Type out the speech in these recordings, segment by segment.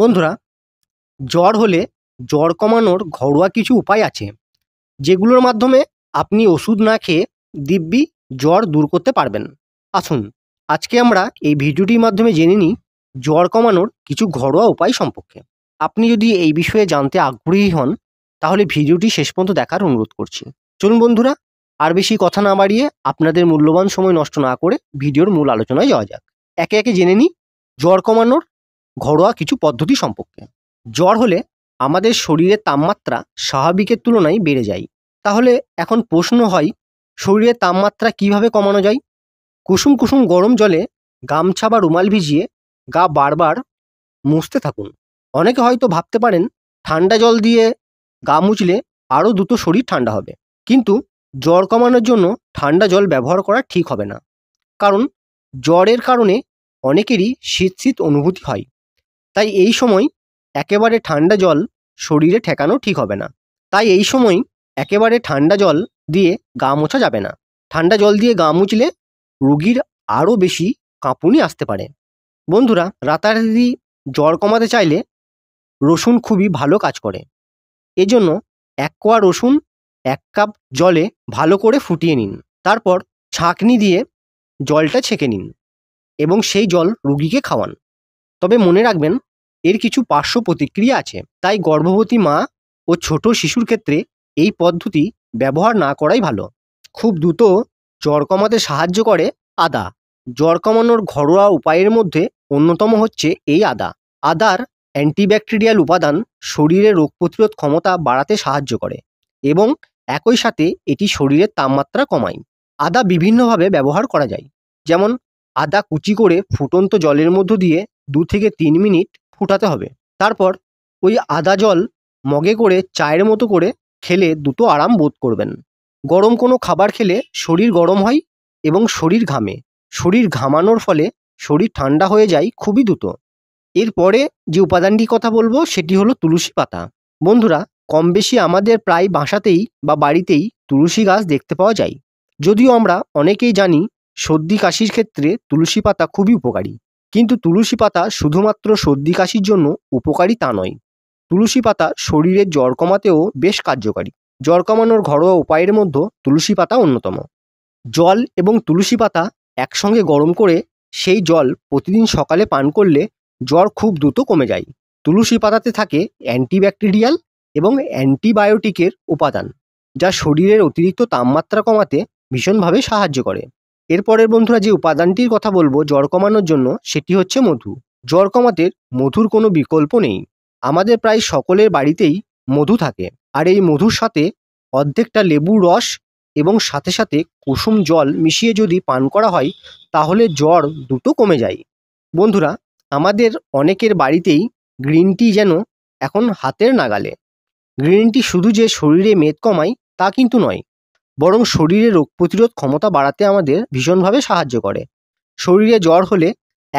বন্ধুরা জ্বর হলে জ্বর কমানোর ঘরোয়া কিছু উপায় আছে যেগুলোর মাধ্যমে আপনি ওষুধ না খেয়ে দিব্যি জ্বর দূর করতে পারবেন আসুন আজকে আমরা এই ভিডিওটির মাধ্যমে জেনে নিই জ্বর কমানোর কিছু ঘরোয়া উপায় সম্পর্কে আপনি যদি এই বিষয়ে জানতে আগ্রহী হন তাহলে ভিডিওটি শেষ পর্যন্ত দেখার অনুরোধ করছি চলুন বন্ধুরা আর বেশি কথা না বাড়িয়ে আপনাদের মূল্যবান সময় নষ্ট না করে ভিডিওর মূল আলোচনায় যাওয়া যাক একে একে জেনে নিই জ্বর কমানোর ঘরোয়া কিছু পদ্ধতি সম্পর্কে জ্বর হলে আমাদের শরীরের তাপমাত্রা স্বাভাবিকের তুলনায় বেড়ে যায় তাহলে এখন প্রশ্ন হয় শরীরের তাপমাত্রা কিভাবে কমানো যায় কুসুম কুসুম গরম জলে গামছা বা রুমাল ভিজিয়ে গা বারবার মুছতে থাকুন অনেকে হয়তো ভাবতে পারেন ঠান্ডা জল দিয়ে গা মুছলে আরও দ্রুত শরীর ঠান্ডা হবে কিন্তু জ্বর কমানোর জন্য ঠান্ডা জল ব্যবহার করা ঠিক হবে না কারণ জ্বরের কারণে অনেকেরই শীত শীত অনুভূতি হয় তাই এই সময় একেবারে ঠান্ডা জল শরীরে ঠেকানো ঠিক হবে না তাই এই সময় একেবারে ঠান্ডা জল দিয়ে গা মোছা যাবে না ঠান্ডা জল দিয়ে গা মুছলে রুগীর আরও বেশি কাঁপুনি আসতে পারে বন্ধুরা রাতারাতি জ্বর কমাতে চাইলে রসুন খুবই ভালো কাজ করে এজন্য এক কোয়া রসুন এক কাপ জলে ভালো করে ফুটিয়ে নিন তারপর ছাঁকনি দিয়ে জলটা ছেঁকে নিন এবং সেই জল রুগীকে খাওয়ান তবে মনে রাখবেন এর কিছু পার্শ্ব প্রতিক্রিয়া আছে তাই গর্ভবতী মা ও ছোট শিশুর ক্ষেত্রে এই পদ্ধতি ব্যবহার না করাই ভালো খুব দ্রুত জ্বর কমাতে সাহায্য করে আদা জ্বর কমানোর ঘরোয়া উপায়ের মধ্যে অন্যতম হচ্ছে এই আদা আদার অ্যান্টিব্যাকটেরিয়াল উপাদান শরীরে রোগ প্রতিরোধ ক্ষমতা বাড়াতে সাহায্য করে এবং একই সাথে এটি শরীরের তাপমাত্রা কমায় আদা বিভিন্নভাবে ব্যবহার করা যায় যেমন আদা কুচি করে ফুটন্ত জলের মধ্য দিয়ে দু থেকে তিন মিনিট ফুটাতে হবে তারপর ওই আদা জল মগে করে চায়ের মতো করে খেলে দুটো আরাম বোধ করবেন গরম কোনো খাবার খেলে শরীর গরম হয় এবং শরীর ঘামে শরীর ঘামানোর ফলে শরীর ঠান্ডা হয়ে যায় খুবই দ্রুত এরপরে যে উপাদানটি কথা বলবো সেটি হলো তুলসী পাতা বন্ধুরা কম বেশি আমাদের প্রায় বাসাতেই বা বাড়িতেই তুলসী গাছ দেখতে পাওয়া যায় যদিও আমরা অনেকেই জানি সর্দি কাশির ক্ষেত্রে তুলসী পাতা খুবই উপকারী কিন্তু তুলসী পাতা শুধুমাত্র সর্দি কাশির জন্য উপকারী তা নয় তুলসী পাতা শরীরের জ্বর কমাতেও বেশ কার্যকারী জ্বর কমানোর ঘরোয়া উপায়ের মধ্যে তুলসী পাতা অন্যতম জল এবং তুলসী পাতা একসঙ্গে গরম করে সেই জল প্রতিদিন সকালে পান করলে জ্বর খুব দ্রুত কমে যায় তুলসী পাতাতে থাকে অ্যান্টিব্যাকটেরিয়াল এবং অ্যান্টিবায়োটিকের উপাদান যা শরীরের অতিরিক্ত তাপমাত্রা কমাতে ভীষণভাবে সাহায্য করে এরপরের বন্ধুরা যে উপাদানটির কথা বলবো জ্বর কমানোর জন্য সেটি হচ্ছে মধু জ্বর কমাতে মধুর কোনো বিকল্প নেই আমাদের প্রায় সকলের বাড়িতেই মধু থাকে আর এই মধুর সাথে অর্ধেকটা লেবু রস এবং সাথে সাথে কুসুম জল মিশিয়ে যদি পান করা হয় তাহলে জ্বর দুটো কমে যায় বন্ধুরা আমাদের অনেকের বাড়িতেই গ্রিন টি যেন এখন হাতের নাগালে গ্রিন টি শুধু যে শরীরে মেদ কমায় তা কিন্তু নয় বরং শরীরে রোগ প্রতিরোধ ক্ষমতা বাড়াতে আমাদের ভীষণভাবে সাহায্য করে শরীরে জ্বর হলে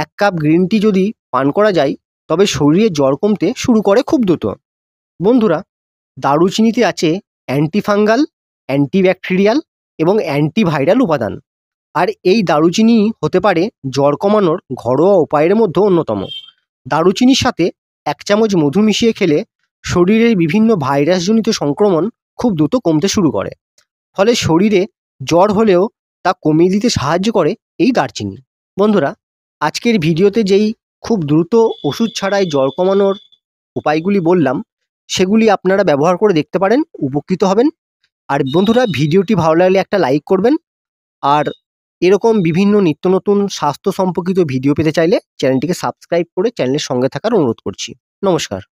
এক কাপ গ্রিন টি যদি পান করা যায় তবে শরীরে জ্বর কমতে শুরু করে খুব দ্রুত বন্ধুরা দারুচিনিতে আছে অ্যান্টিফাঙ্গাল অ্যান্টিব্যাকটেরিয়াল এবং অ্যান্টিভাইরাল উপাদান আর এই দারুচিনি হতে পারে জ্বর কমানোর ঘরোয়া উপায়ের মধ্যে অন্যতম দারুচিনির সাথে এক চামচ মধু মিশিয়ে খেলে শরীরের বিভিন্ন ভাইরাসজনিত সংক্রমণ খুব দ্রুত কমতে শুরু করে ফলে শরীরে জ্বর হলেও তা কমিয়ে দিতে সাহায্য করে এই দারচিনি বন্ধুরা আজকের ভিডিওতে যেই খুব দ্রুত ওষুধ ছাড়াই জ্বর কমানোর উপায়গুলি বললাম সেগুলি আপনারা ব্যবহার করে দেখতে পারেন উপকৃত হবেন আর বন্ধুরা ভিডিওটি ভালো লাগলে একটা লাইক করবেন আর এরকম বিভিন্ন নিত্য নতুন স্বাস্থ্য সম্পর্কিত ভিডিও পেতে চাইলে চ্যানেলটিকে সাবস্ক্রাইব করে চ্যানেলের সঙ্গে থাকার অনুরোধ করছি নমস্কার